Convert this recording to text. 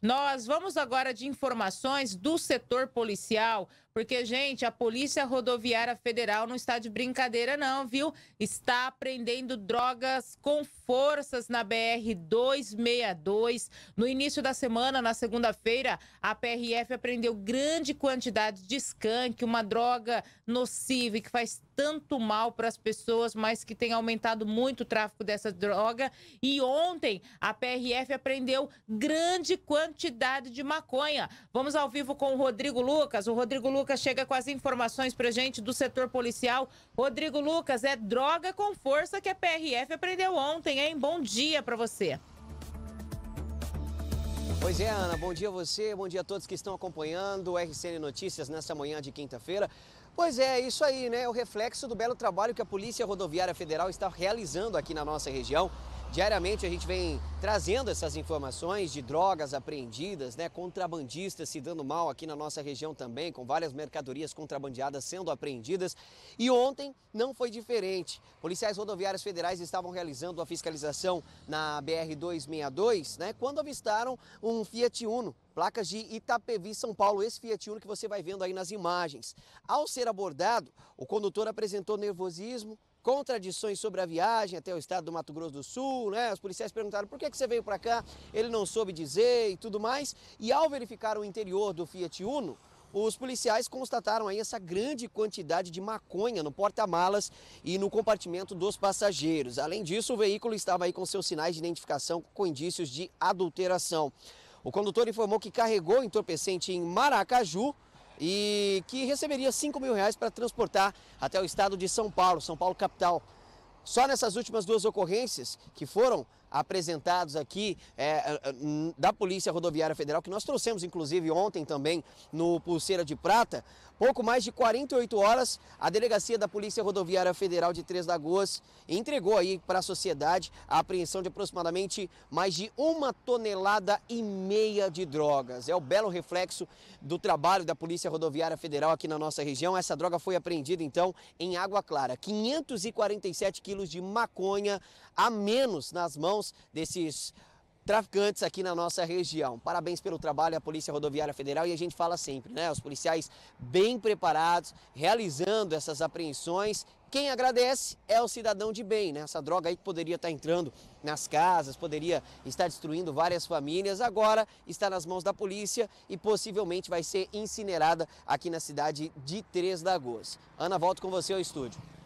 Nós vamos agora de informações do setor policial. Porque, gente, a Polícia Rodoviária Federal não está de brincadeira, não, viu? Está apreendendo drogas com forças na BR-262. No início da semana, na segunda-feira, a PRF apreendeu grande quantidade de skunk, uma droga nociva que faz tanto mal para as pessoas, mas que tem aumentado muito o tráfico dessa droga. E ontem, a PRF apreendeu grande quantidade de maconha. Vamos ao vivo com o Rodrigo Lucas. O Rodrigo Lucas Lucas chega com as informações para gente do setor policial. Rodrigo Lucas, é droga com força que a PRF aprendeu ontem, hein? Bom dia para você. Pois é, Ana, bom dia a você, bom dia a todos que estão acompanhando o RCN Notícias nesta manhã de quinta-feira. Pois é, isso aí, né? O reflexo do belo trabalho que a Polícia Rodoviária Federal está realizando aqui na nossa região. Diariamente a gente vem trazendo essas informações de drogas apreendidas, né, contrabandistas se dando mal aqui na nossa região também, com várias mercadorias contrabandeadas sendo apreendidas. E ontem não foi diferente. Policiais rodoviários federais estavam realizando a fiscalização na BR 262, né, quando avistaram um Fiat Uno placas de Itapevi, São Paulo, esse Fiat Uno que você vai vendo aí nas imagens. Ao ser abordado, o condutor apresentou nervosismo, contradições sobre a viagem até o estado do Mato Grosso do Sul, né? Os policiais perguntaram por que, que você veio para cá, ele não soube dizer e tudo mais. E ao verificar o interior do Fiat Uno, os policiais constataram aí essa grande quantidade de maconha no porta-malas e no compartimento dos passageiros. Além disso, o veículo estava aí com seus sinais de identificação com indícios de adulteração. O condutor informou que carregou entorpecente em Maracaju, e que receberia 5 mil reais para transportar até o estado de São Paulo, São Paulo capital. Só nessas últimas duas ocorrências, que foram apresentados aqui é, é, é, da Polícia Rodoviária Federal, que nós trouxemos inclusive ontem também no Pulseira de Prata, pouco mais de 48 horas, a delegacia da Polícia Rodoviária Federal de Três Lagoas entregou aí para a sociedade a apreensão de aproximadamente mais de uma tonelada e meia de drogas. É o belo reflexo do trabalho da Polícia Rodoviária Federal aqui na nossa região. Essa droga foi apreendida então em Água Clara, 547 quilos de maconha a menos nas mãos mãos desses traficantes aqui na nossa região. Parabéns pelo trabalho à Polícia Rodoviária Federal e a gente fala sempre, né? Os policiais bem preparados, realizando essas apreensões. Quem agradece é o cidadão de bem, né? Essa droga aí que poderia estar entrando nas casas, poderia estar destruindo várias famílias, agora está nas mãos da polícia e possivelmente vai ser incinerada aqui na cidade de Três Lagoas. Ana, volto com você ao estúdio.